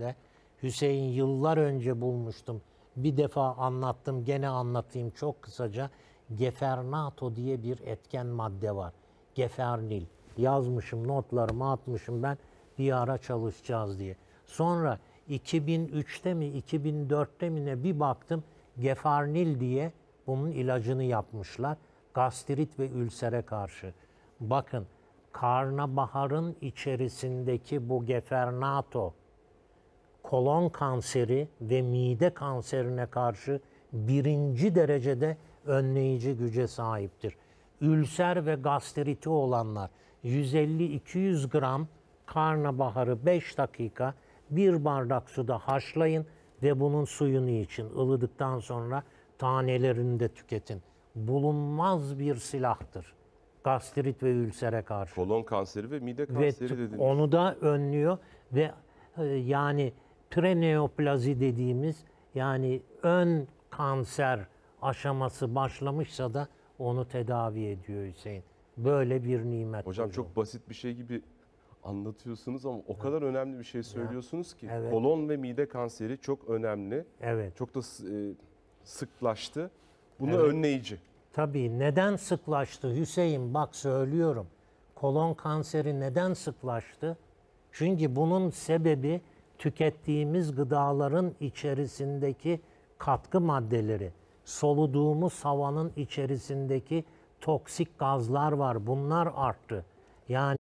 üzerinde. Hüseyin yıllar önce bulmuştum. Bir defa anlattım, gene anlatayım çok kısaca. Gefernato diye bir etken madde var. Gefernil. Yazmışım, notlarımı atmışım ben bir ara çalışacağız diye. Sonra 2003'te mi 2004'te mi ne bir baktım Gefernil diye bunun ilacını yapmışlar. Gastrit ve ülsere karşı. Bakın karnabaharın içerisindeki bu gefernato kolon kanseri ve mide kanserine karşı birinci derecede önleyici güce sahiptir. Ülser ve gastriti olanlar 150-200 gram karnabaharı 5 dakika bir bardak suda haşlayın ve bunun suyunu için ılıdıktan sonra tanelerini de tüketin. Bulunmaz bir silahtır. Gastrit ve ülsere karşı. Kolon kanseri ve mide kanseri ve dediniz. Onu da önlüyor ve e, yani preneoplazi dediğimiz yani ön kanser aşaması başlamışsa da onu tedavi ediyor Hüseyin. Böyle bir nimet. Hocam duydum. çok basit bir şey gibi anlatıyorsunuz ama o kadar evet. önemli bir şey söylüyorsunuz ki evet. kolon ve mide kanseri çok önemli. Evet. Çok da e, sıklaştı. Bunu evet. önleyici. Tabii neden sıklaştı Hüseyin? Bak söylüyorum. Kolon kanseri neden sıklaştı? Çünkü bunun sebebi tükettiğimiz gıdaların içerisindeki katkı maddeleri, soluduğumuz havanın içerisindeki toksik gazlar var. Bunlar arttı. Yani